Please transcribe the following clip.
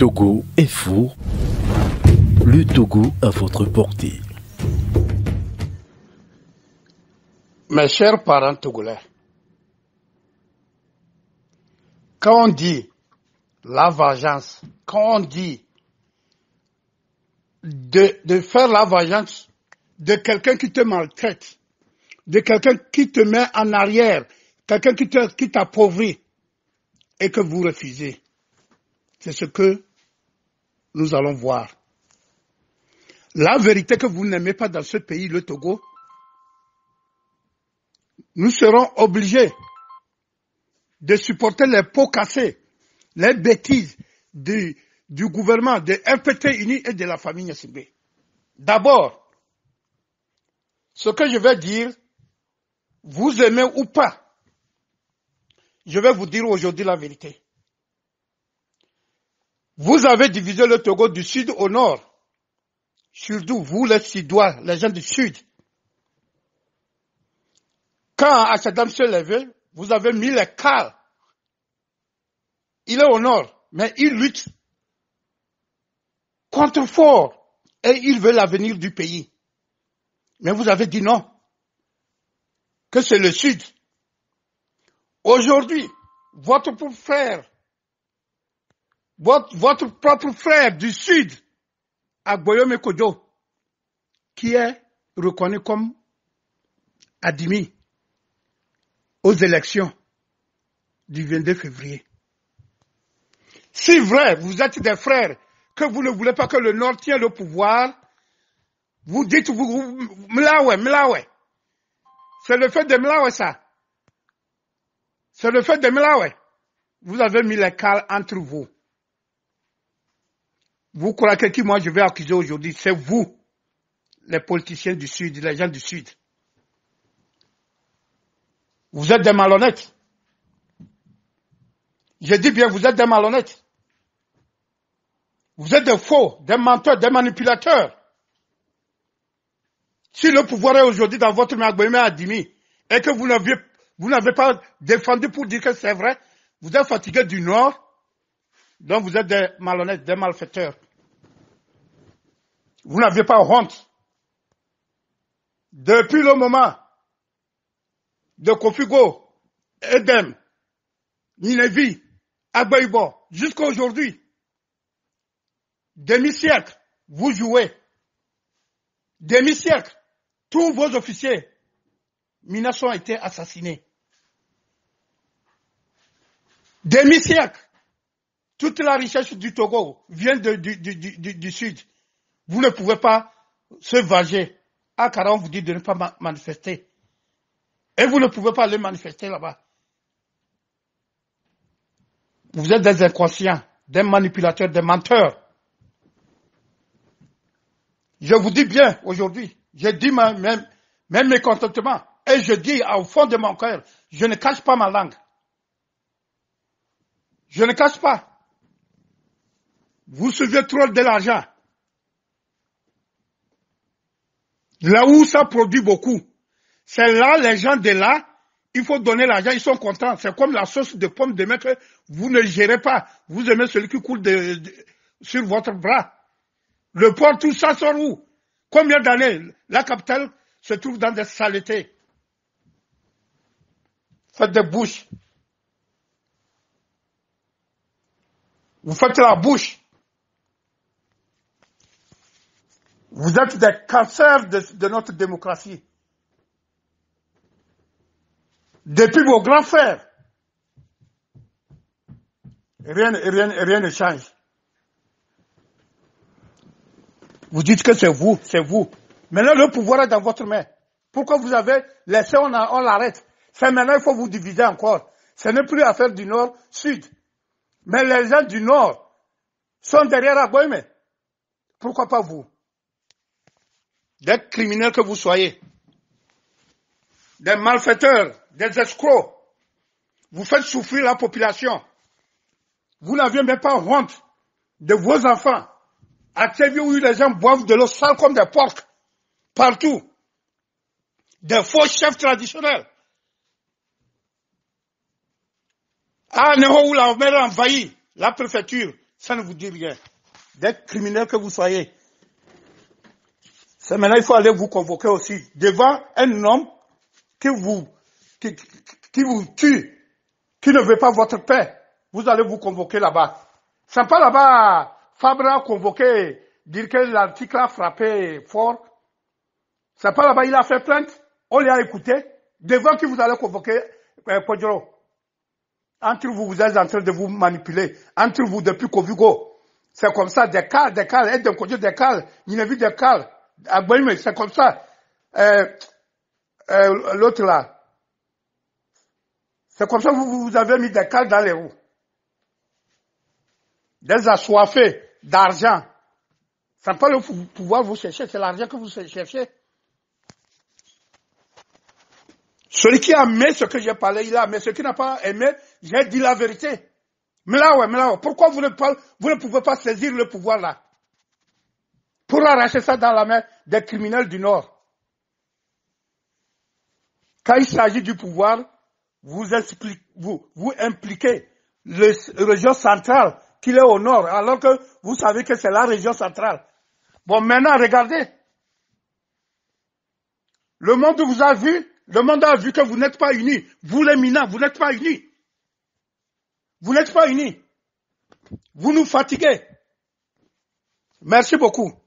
Togo est fou. Le Togo à votre portée. Mes chers parents togolais, quand on dit la vengeance, quand on dit de, faire la vengeance de quelqu'un qui te maltraite, de quelqu'un qui te met en arrière, quelqu'un qui t'appauvrit et que vous refusez, c'est ce que nous allons voir. La vérité que vous n'aimez pas dans ce pays, le Togo, nous serons obligés de supporter les pots cassés, les bêtises du, du gouvernement de FPT Uni et de la famille Nassimbe. D'abord, ce que je vais dire, vous aimez ou pas, je vais vous dire aujourd'hui la vérité. Vous avez divisé le Togo du sud au nord. Surtout vous, les Sidois, les gens du sud. Quand Assadam se levait, vous avez mis les cales. Il est au nord, mais il lutte contre fort et il veut l'avenir du pays. Mais vous avez dit non, que c'est le sud. Aujourd'hui, votre frère votre, propre frère du sud, Agboyome Kojo, qui est reconnu comme admis aux élections du 22 février. Si vrai, vous êtes des frères, que vous ne voulez pas que le Nord tienne le pouvoir, vous dites, vous, C'est le fait de Mlawe, ça. C'est le fait de Mlawe. Vous avez mis les cales entre vous. Vous croyez que qui moi je vais accuser aujourd'hui, c'est vous, les politiciens du Sud, les gens du Sud. Vous êtes des malhonnêtes. Je dis bien, vous êtes des malhonnêtes. Vous êtes des faux, des menteurs, des manipulateurs. Si le pouvoir est aujourd'hui dans votre main à et que vous n'avez pas défendu pour dire que c'est vrai, vous êtes fatigué du Nord, donc vous êtes des malhonnêtes, des malfaiteurs. Vous n'avez pas honte. Depuis le moment de Kofugo, Edem, Ninevi, Agbaïbo, jusqu'à aujourd'hui, demi-siècle, vous jouez. Demi-siècle, tous vos officiers, Minasson a été assassinés. Demi-siècle, toute la richesse du Togo vient du, du, du, du, sud. Vous ne pouvez pas se vager à on vous dit de ne pas manifester. Et vous ne pouvez pas aller manifester là-bas. Vous êtes des inconscients, des manipulateurs, des menteurs. Je vous dis bien aujourd'hui, je dis même, même mes contentements, et je dis au fond de mon cœur, je ne cache pas ma langue. Je ne cache pas. Vous suivez trop de l'argent. Là où ça produit beaucoup, c'est là, les gens de là, il faut donner l'argent, ils sont contents. C'est comme la sauce de pommes de maître, vous ne gérez pas. Vous aimez celui qui coule sur votre bras. Le port, tout ça sort où Combien d'années La capitale se trouve dans des saletés. Faites des bouches. Vous faites la bouche. Vous êtes des cancers de, notre démocratie. Depuis vos grands frères, rien, ne change. Vous dites que c'est vous, c'est vous. Maintenant, le pouvoir est dans votre main. Pourquoi vous avez laissé, on, l'arrête maintenant, il faut vous diviser encore. Ce n'est plus affaire du Nord-Sud. Mais les gens du Nord sont derrière Aboyme. Pourquoi pas vous des criminels que vous soyez, des malfaiteurs, des escrocs, vous faites souffrir la population. Vous n'avez même pas honte de vos enfants. À TV où les gens boivent de l'eau sale comme des porcs, partout. Des faux chefs traditionnels. Ah, Néo où la mer envahi la préfecture, ça ne vous dit rien. Des criminels que vous soyez. C'est maintenant, il faut aller vous convoquer aussi devant un homme qui vous, qui, vous tue, qui ne veut pas votre paix. Vous allez vous convoquer là-bas. C'est pas là-bas, Fabra a convoqué, dire que l'article a frappé fort. C'est pas là-bas, il a fait plainte. On l'a écouté. Devant qui vous allez convoquer, euh, Podiro. Entre vous, vous êtes en train de vous manipuler. Entre vous, depuis Covigo. C'est comme ça, des cales, des cales, et des côté des cales, a vu, des cales. Ah, c'est comme ça. Euh, euh, l'autre là. C'est comme ça vous, avez mis des cales dans les roues. Des assoiffés d'argent. C'est pas le pouvoir vous cherchez, c'est l'argent que vous cherchez. Celui qui a aimé ce que j'ai parlé, il a aimé. qui n'a pas aimé, j'ai dit la vérité. Mais là, ouais, mais là, ouais. pourquoi vous ne, vous ne pouvez pas saisir le pouvoir là pour arracher ça dans la main des criminels du Nord. Quand il s'agit du pouvoir, vous, explique, vous, vous impliquez la région centrale qu'il est au nord, alors que vous savez que c'est la région centrale. Bon, maintenant, regardez. Le monde vous a vu, le monde a vu que vous n'êtes pas unis. Vous, les Minas, vous n'êtes pas unis. Vous n'êtes pas unis. Vous nous fatiguez. Merci beaucoup.